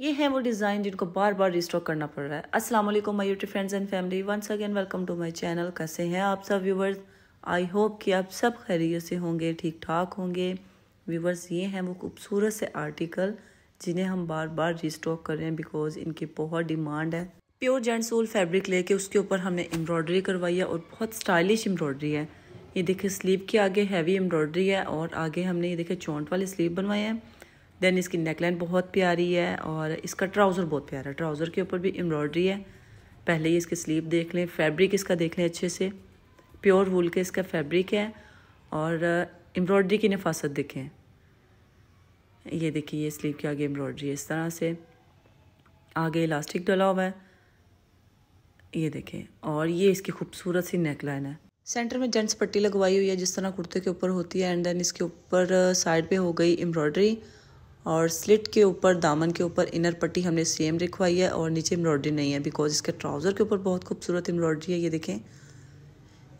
ये हैं वो डिज़ाइन जिनको बार बार रिस्टॉक करना पड़ रहा है अस्सलाम वालेकुम my YouTube friends and family once again welcome to my channel कैसे हैं आप सब व्यूवर्स आई होप कि आप सब खैरियत से होंगे ठीक ठाक होंगे व्यूवर्स ये हैं वो खूबसूरत से आर्टिकल जिन्हें हम बार बार रिस्टॉक कर रहे हैं बिकॉज इनकी बहुत डिमांड है प्योर जेंट सोल फैब्रिक लेके उसके ऊपर हमने एम्ब्रॉयडरी करवाई है और बहुत स्टाइलिश एम्ब्रॉयडरी है ये देखिए स्लीव के आगे हैवी एम्ब्रॉयडरी है और आगे हमने ये देखे चौंट वाले स्लीव बनवाए हैं देन इसकी नेकलाइन बहुत प्यारी है और इसका ट्राउज़र बहुत प्यारा है ट्राउज़र के ऊपर भी एम्ब्रॉयडरी है पहले ही इसकी स्लीव देख लें फैब्रिक इसका देख लें अच्छे से प्योर वूल के इसका फैब्रिक है और एम्ब्रॉयडरी uh, की नफासत देखें ये देखिए ये स्लीव के आगे एम्ब्रॉयडरी इस तरह से आगे इलास्टिक डला हुआ है ये देखें और ये इसकी खूबसूरत सी नेकलाइन है सेंटर में जेंट्स पट्टी लगवाई हुई है जिस तरह कुर्ते के ऊपर होती है एंड देन इसके ऊपर साइड uh, पे हो गई एम्ब्रॉयडरी और स्लिट के ऊपर दामन के ऊपर इनर पट्टी हमने सेम रखवाई है और नीचे एम्ब्रॉयडरी नहीं है बिकॉज इसके ट्राउज़र के ऊपर बहुत खूबसूरत एम्ब्रॉयडरी है ये देखें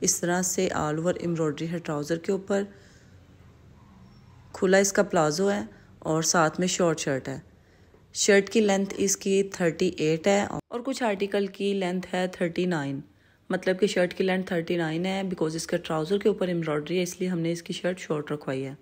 इस तरह से ऑल ओवर एम्ब्रॉयडरी है ट्राउज़र के ऊपर खुला इसका प्लाजो है और साथ में शॉर्ट शर्ट है शर्ट की लेंथ इसकी थर्टी एट है और कुछ आर्टिकल की लेंथ है थर्टी नाइन मतलब कि शर्ट की लेंथ थर्टी नाइन है बिकॉज इसका ट्राउज़र के ऊपर एम्ब्रॉयडरी है इसलिए हमने इसकी शर्ट शॉर्ट रखवाई है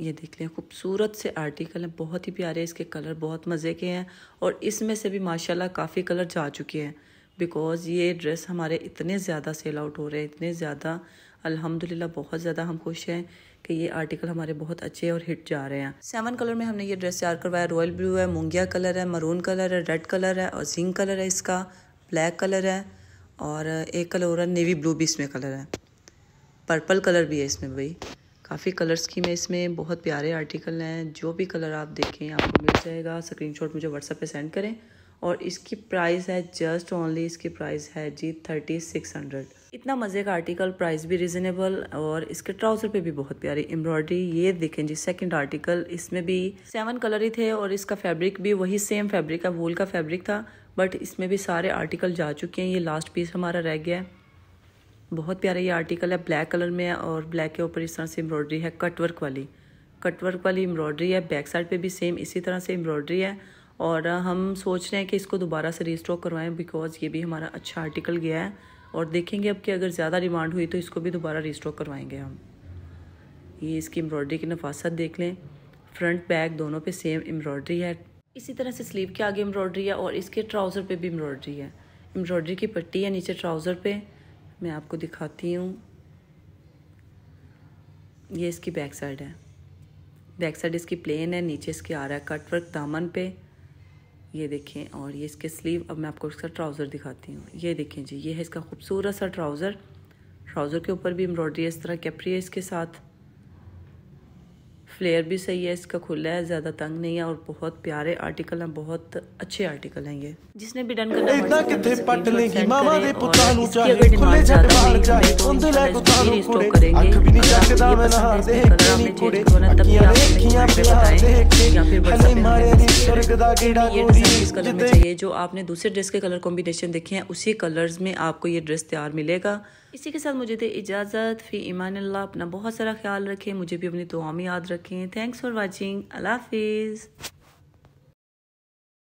ये देख लें खूबसूरत से आर्टिकल हैं बहुत ही प्यारे इसके कलर बहुत मज़े के हैं और इसमें से भी माशाल्लाह काफ़ी कलर जा चुके हैं बिकॉज़ ये ड्रेस हमारे इतने ज़्यादा सेल आउट हो रहे हैं इतने ज़्यादा अल्हम्दुलिल्लाह बहुत ज़्यादा हम खुश हैं कि ये आर्टिकल हमारे बहुत अच्छे और हिट जा रहे हैं सेवन कलर में हमने ये ड्रेस तैयार करवाया रॉयल ब्लू है मूंगिया कलर है मरून कलर है रेड कलर है और जिंक कलर है इसका ब्लैक कलर है और एक कलर और नेवी ब्लू भी इसमें कलर है पर्पल कलर भी है इसमें भाई काफ़ी कलर्स की मैं इसमें बहुत प्यारे आर्टिकल हैं जो भी कलर आप देखें आपको मिल जाएगा स्क्रीनशॉट मुझे व्हाट्सएप पे सेंड करें और इसकी प्राइस है जस्ट ओनली इसकी प्राइस है जी थर्टी सिक्स हंड्रेड इतना मज़े का आर्टिकल प्राइस भी रिजनेबल और इसके ट्राउज़र पे भी बहुत प्यारी एम्ब्रॉयडरी ये देखें जी सेकंड आर्टिकल इसमें भी सेवन कलर ही थे और इसका फैब्रिक भी वही सेम फैब्रिक है वूल का फैब्रिक था बट इसमें भी सारे आर्टिकल जा चुके हैं ये लास्ट पीस हमारा रह गया है बहुत प्यारा ये आर्टिकल है ब्लैक कलर में है और ब्लैक के ऊपर इस तरह से एम्ब्रॉयडरी है कट वर्क वाली कट वर्क वाली एम्ब्रॉयडरी है बैक साइड पे भी सेम इसी तरह से एम्ब्रॉयडरी है और हम सोच रहे हैं कि इसको दोबारा से रीस्टॉक करवाएं बिकॉज ये भी हमारा अच्छा आर्टिकल गया है और देखेंगे अब कि अगर ज़्यादा डिमांड हुई तो इसको भी दोबारा रीस्टॉक करवाएंगे हम ये इसकी एम्ब्रॉयडरी की नफासत देख लें फ्रंट बैक दोनों पे सेम एम्ब्रॉयडरी है इसी तरह से स्लीव के आगे एम्ब्रॉयडरी है और इसके ट्राउज़र पर भी एम्ब्रॉयडरी है एम्ब्रॉयडरी की पट्टी है नीचे ट्राउज़र पर मैं आपको दिखाती हूँ ये इसकी बैक साइड है बैक साइड इसकी प्लेन है नीचे इसके आ रहा है कट वर्क दामन पे ये देखें और ये इसके स्लीव अब मैं आपको इसका ट्राउज़र दिखाती हूँ ये देखें जी ये है इसका खूबसूरत सा ट्राउज़र ट्राउज़र के ऊपर भी एम्ब्रॉयडरी इस तरह कैप्री है इसके साथ फ्लेयर भी सही है इसका खुला है ज़्यादा तंग नहीं है और बहुत प्यारे आर्टिकल हैं बहुत अच्छे आर्टिकल हैं ये जिसने भी डन करना इतना पट लेगी मामा दे चाहे खुले जट मार उंदे ले अख भी नहीं मैं दे नी अखियां देखियां मारे स्वर्ग दा जो आपने दूसरे ड्रेस के कलर कॉम्बिनेशन देखे हैं उसी कलर्स में आपको ये ड्रेस तैयार मिलेगा इसी के साथ मुझे दे इजाज़त फ़ी ईमान अल्लाह अपना बहुत सारा ख्याल रखें मुझे भी अपनी दुआ में याद रखें थैंक्स फॉर वॉचिंग अल्लाह हाफिज़